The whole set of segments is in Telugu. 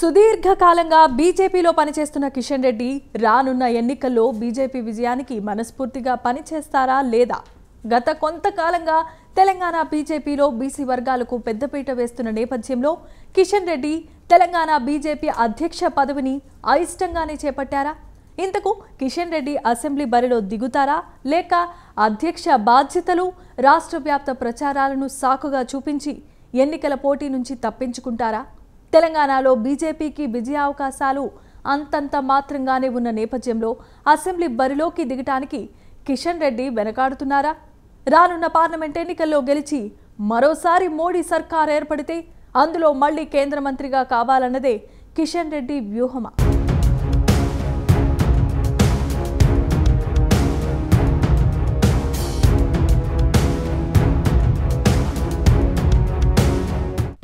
సుదీర్ఘకాలంగా బీజేపీలో పనిచేస్తున్న కిషన్ రెడ్డి రానున్న ఎన్నికల్లో బీజేపీ విజయానికి మనస్ఫూర్తిగా పనిచేస్తారా లేదా గత కొంతకాలంగా తెలంగాణ బీజేపీలో బీసీ వర్గాలకు పెద్దపీట వేస్తున్న నేపథ్యంలో కిషన్ రెడ్డి తెలంగాణ బీజేపీ అధ్యక్ష పదవిని అయిష్టంగానే చేపట్టారా ఇంతకు కిషన్ రెడ్డి అసెంబ్లీ బరిలో దిగుతారా లేక అధ్యక్ష బాధ్యతలు రాష్ట్ర ప్రచారాలను సాకుగా చూపించి ఎన్నికల పోటీ నుంచి తప్పించుకుంటారా తెలంగాణలో బీజేపీకి విజయావకాశాలు అంతంత మాత్రంగానే ఉన్న నేపథ్యంలో అసెంబ్లీ బరిలోకి దిగటానికి కిషన్ రెడ్డి వెనకాడుతున్నారా రానున్న పార్లమెంట్ ఎన్నికల్లో గెలిచి మరోసారి మోడీ సర్కార్ ఏర్పడితే అందులో మళ్లీ కేంద్ర మంత్రిగా కావాలన్నదే కిషన్ రెడ్డి వ్యూహమా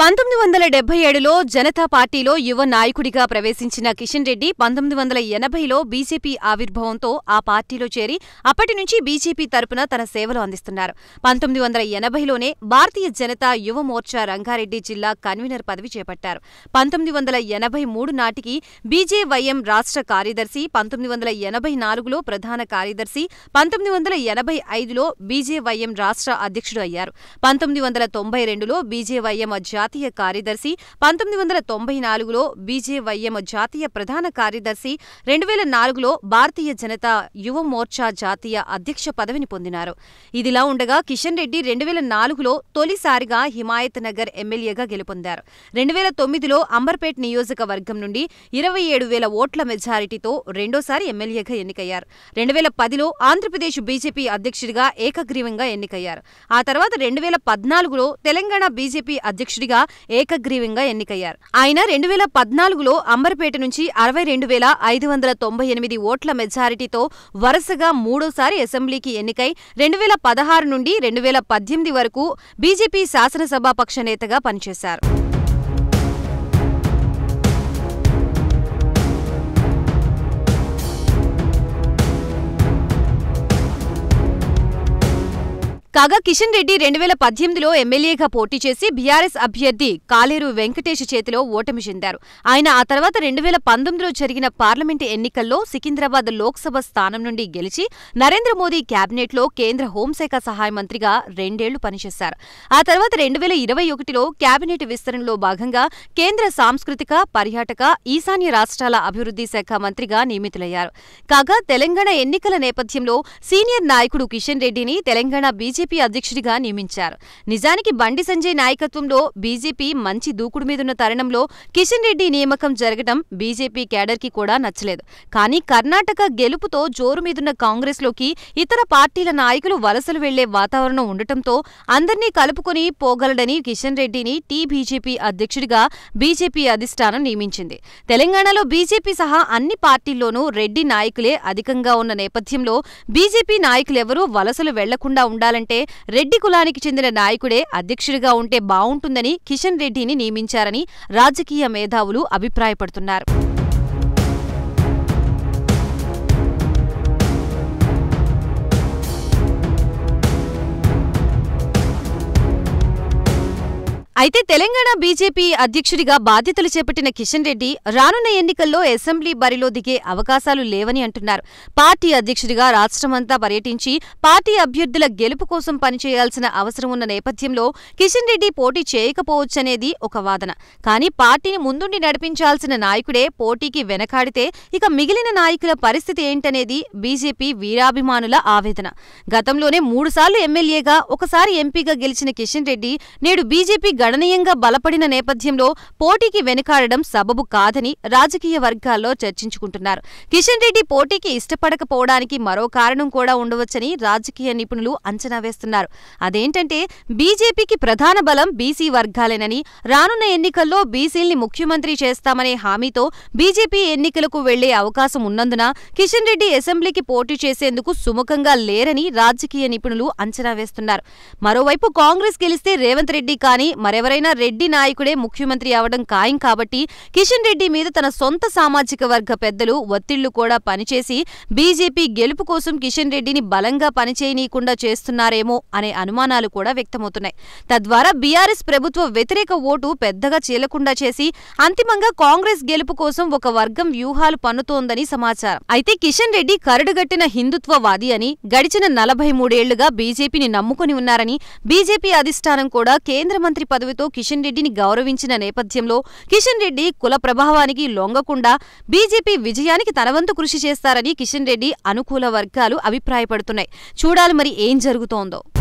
పంతొమ్మిది వందల డెబ్బై ఏడులో జనతా పార్టీలో యువ నాయకుడిగా ప్రవేశించిన కిషన్ రెడ్డి పంతొమ్మిది వందల ఎనభైలో బీజేపీ ఆవిర్భావంతో ఆ పార్టీలో చేరి అప్పటి నుంచి బీజేపీ తరపున తన సేవలు అందిస్తున్నారు పంతొమ్మిది వందల ఎనభైలోనే భారతీయ జనతా యువ మోర్చా రంగారెడ్డి జిల్లా కన్వీనర్ పదవి చేపట్టారు పంతొమ్మిది వందల ఎనభై మూడు నాటికి బీజేవైఎం రాష్ట్ర కార్యదర్శి పంతొమ్మిది వందల ఎనభై నాలుగులో ప్రధాన కార్యదర్శి పంతొమ్మిది వందల ఎనభై ఐదులో బీజేవైఎం రాష్ట్ర అధ్యక్షుడు అయ్యారు పంతొమ్మిది వందల తొంభై రెండులో బీజేవైఎం జాతీయ జాతీయ కార్యదర్శి పంతొమ్మిది వందల తొంభై నాలుగులో బీజేవైఎం జాతీయ ప్రధాన కార్యదర్శి రెండు వేల నాలుగులో భారతీయ జనతా యువ మోర్చా జాతీయ అధ్యక్ష పదవిని పొందినారు ఇదిలా ఉండగా కిషన్ రెడ్డి రెండు వేల నాలుగులో తొలిసారిగా హిమాయత్ నగర్ ఎమ్మెల్యేగా గెలుపొందారు రెండు వేల తొమ్మిదిలో అంబర్పేట్ నియోజకవర్గం నుండి ఇరవై ఏడు వేల ఓట్ల మెజారిటీతో రెండోసారి ఎమ్మెల్యేగా ఎన్నికయ్యారు రెండు వేల పదిలో ఆంధ్రప్రదేశ్ బీజేపీ అధ్యక్షుడిగా ఏకగ్రీవంగా ఎన్నికయ్యారు ఆ తర్వాత రెండు వేల పద్నాలుగులో తెలంగాణ బీజేపీ అధ్యక్షుడిగా ఏకగ్రీవంగా ఎన్నికయ్యారు ఆయన రెండు వేల పద్నాలుగులో అంబర్పేట నుంచి అరవై రెండు వేల ఐదు వందల తొంభై ఎనిమిది ఓట్ల మెజారిటీతో వరుసగా మూడోసారి అసెంబ్లీకి ఎన్నికై రెండు వేల పదహారు నుండి రెండు వేల పద్దెనిమిది వరకు బీజేపీ శాసనసభాపక్ష నేతగా పనిచేశారు కాగా కిషన్ రెడ్డి రెండు వేల పద్దెనిమిదిలో ఎమ్మెల్యేగా పోటీ చేసి బీఆర్ఎస్ అభ్యర్థి కాలేరు వెంకటేష్ చేతిలో ఓటమి చెందారు ఆయన ఆ తర్వాత రెండు వేల పంతొమ్మిదిలో జరిగిన పార్లమెంటు ఎన్నికల్లో సికింద్రాబాద్ లోక్సభ స్థానం నుండి గెలిచి నరేంద్ర మోదీ కేబినెట్లో కేంద్ర హోంశాఖ సహాయ మంత్రిగా రెండేళ్లు పనిచేశారు ఆ తర్వాత రెండు వేల ఇరవై ఒకటిలో కేబినెట్ విస్తరణలో భాగంగా కేంద్ర సాంస్కృతిక పర్యాటక ఈశాన్య రాష్ట్రాల అభివృద్ధి శాఖ మంత్రిగా నియమితులయ్యారు కాగా తెలంగాణ ఎన్నికల నేపథ్యంలో సీనియర్ నాయకుడు కిషన్ రెడ్డిని తెలంగాణ బీజేపీ బీజేపీ అధ్యక్షుడిగా నియమించారు నిజానికి బండి సంజయ్ నాయకత్వంలో బీజేపీ మంచి దూకుడు మీదున్న తరుణంలో కిషన్ రెడ్డి నియామకం జరగడం బీజేపీ కేడర్కి కూడా నచ్చలేదు కానీ కర్ణాటక గెలుపుతో జోరు మీదున్న కాంగ్రెస్లోకి ఇతర పార్టీల నాయకులు వలసలు వెళ్లే వాతావరణం ఉండటంతో అందర్నీ కలుపుకుని పోగలడని కిషన్ రెడ్డిని టీ బీజేపీ అధ్యక్షుడిగా బీజేపీ అధిష్టానం నియమించింది తెలంగాణలో బీజేపీ సహా అన్ని పార్టీల్లోనూ రెడ్డి నాయకులే అధికంగా ఉన్న నేపథ్యంలో బీజేపీ నాయకులెవరూ వలసలు వెళ్లకుండా ఉండాలంటే ఎందుకంటే రెడ్డి కులానికి చెందిన నాయకుడే అధ్యక్షుడిగా ఉంటే బావుంటుందని కిషన్ రెడ్డిని నియమించారని రాజకీయ మేధావులు అభిప్రాయపడుతున్నారు అయితే తెలంగాణ బీజేపీ అధ్యక్షుడిగా బాధ్యతలు చేపట్టిన కిషన్ రెడ్డి రానున్న ఎన్నికల్లో అసెంబ్లీ బరిలో దిగే అవకాశాలు లేవని అంటున్నారు పార్టీ అధ్యక్షుడిగా రాష్ట్రమంతా పర్యటించి పార్టీ అభ్యర్థుల గెలుపు కోసం పనిచేయాల్సిన అవసరం ఉన్న నేపథ్యంలో కిషన్ రెడ్డి పోటీ చేయకపోవచ్చనేది ఒక వాదన కానీ పార్టీని ముందుండి నడిపించాల్సిన నాయకుడే పోటీకి వెనకాడితే ఇక మిగిలిన నాయకుల పరిస్థితి ఏంటనేది బీజేపీ వీరాభిమానుల ఆవేదన గతంలోనే మూడుసార్లు ఎమ్మెల్యేగా ఒకసారి ఎంపీగా గెలిచిన కిషన్ రెడ్డి నేడు బీజేపీ గణనీయంగా బలపడిన నేపథ్యంలో పోటీకి వెనుకాడడం సబబు కాదని రాజకీయ వర్గాల్లో చర్చించుకుంటున్నారు కిషన్ రెడ్డి పోటీకి ఇష్టపడకపోవడానికి మరో కారణం కూడా ఉండవచ్చని రాజకీయ నిపుణులు అంచనా వేస్తున్నారు అదేంటంటే బీజేపీకి ప్రధాన బలం బీసీ వర్గాలేనని రానున్న ఎన్నికల్లో బీసీల్ని ముఖ్యమంత్రి చేస్తామనే హామీతో బీజేపీ ఎన్నికలకు వెళ్లే అవకాశం ఉన్నందున కిషన్ రెడ్డి అసెంబ్లీకి పోటీ చేసేందుకు సుముఖంగా లేరని రాజకీయ నిపుణులు అంచనా వేస్తున్నారు మరోవైపు కాంగ్రెస్ గెలిస్తే రేవంత్ రెడ్డి కానీ మరెవరైనా రెడ్డి నాయకుడే ముఖ్యమంత్రి అవడం ఖాయం కాబట్టి కిషన్ రెడ్డి మీద తన సొంత సామాజిక వర్గ పెద్దలు ఒత్తిళ్లు కూడా పనిచేసి బీజేపీ గెలుపు కోసం కిషన్ రెడ్డిని బలంగా పనిచేయనీయకుండా చేస్తున్నారేమో అనే అనుమానాలు కూడా వ్యక్తమవుతున్నాయి తద్వారా బీఆర్ఎస్ ప్రభుత్వ వ్యతిరేక ఓటు పెద్దగా చీలకుండా చేసి అంతిమంగా కాంగ్రెస్ గెలుపు కోసం ఒక వర్గం వ్యూహాలు పన్నుతోందని సమాచారం అయితే కిషన్ రెడ్డి హిందుత్వ హిందుత్వవాది అని గడిచిన నలభై మూడేళ్లుగా బీజేపీని నమ్ముకుని ఉన్నారని బీజేపీ అధిష్టానం కూడా కేంద్ర మంత్రి పదవితో కిషన్ రెడ్డిని గౌరవించిన నేపథ్యంలో కిషన్ రెడ్డి కుల ప్రభావానికి లొంగకుండా బీజేపీ విజయానికి తనవంతు కృషి చేస్తారని కిషన్ రెడ్డి అనుకూల వర్గాలు అభిప్రాయపడుతున్నాయి చూడాలి మరి ఏం జరుగుతోందో